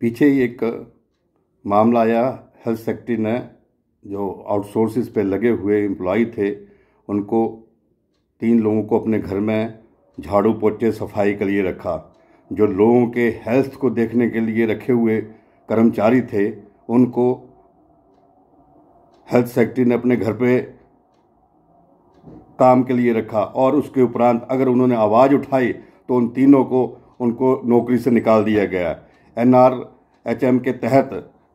पीछे ही एक मामला आया हेल्थ सेक्रेटरी ने जो आउटसोर्सिस पे लगे हुए एम्प्लॉय थे उनको तीन लोगों को अपने घर में झाड़ू पोछे सफाई के लिए रखा जो लोगों के हेल्थ को देखने के लिए रखे हुए कर्मचारी थे उनको हेल्थ सेक्रेटरी ने अपने घर पे काम के लिए रखा और उसके उपरांत अगर उन्होंने आवाज़ उठाई तो उन तीनों को उनको नौकरी से निकाल दिया गया एन आर एच एम के तहत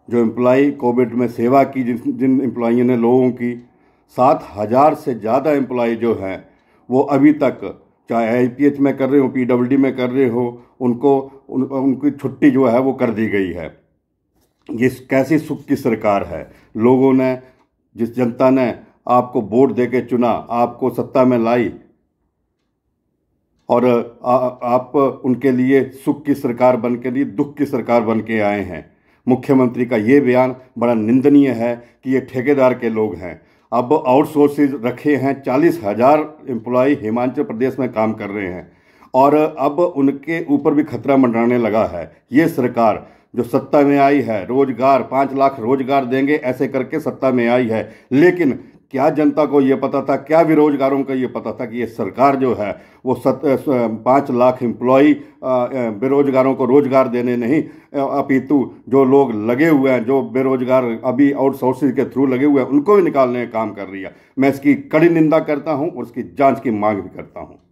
जो एम्प्लॉ कोविड में सेवा की जिन जिन एम्प्लॉयों ने लोगों की सात हज़ार से ज़्यादा एम्प्लॉ जो हैं वो अभी तक चाहे आई में कर रहे हो पी में कर रहे हो उनको उन, उनकी छुट्टी जो है वो कर दी गई है ये कैसी सुख की सरकार है लोगों ने जिस जनता ने आपको वोट दे के चुना आपको सत्ता में लाई और आ, आप उनके लिए सुख की सरकार बन के लिए दुख की सरकार बन के आए हैं मुख्यमंत्री का ये बयान बड़ा निंदनीय है कि ये ठेकेदार के लोग हैं अब आउटसोर्सेज रखे हैं चालीस हज़ार एम्प्लॉय हिमाचल प्रदेश में काम कर रहे हैं और अब उनके ऊपर भी खतरा मंडराने लगा है ये सरकार जो सत्ता में आई है रोजगार पाँच लाख रोजगार देंगे ऐसे करके सत्ता में आई है लेकिन क्या जनता को ये पता था क्या बेरोजगारों को ये पता था कि ये सरकार जो है वो सत पाँच लाख एम्प्लॉई बेरोजगारों को रोजगार देने नहीं अपितु जो लोग लगे हुए हैं जो बेरोजगार अभी आउटसोर्सिंग के थ्रू लगे हुए हैं उनको भी निकालने का काम कर रही है मैं इसकी कड़ी निंदा करता हूँ और इसकी जाँच की मांग भी करता हूँ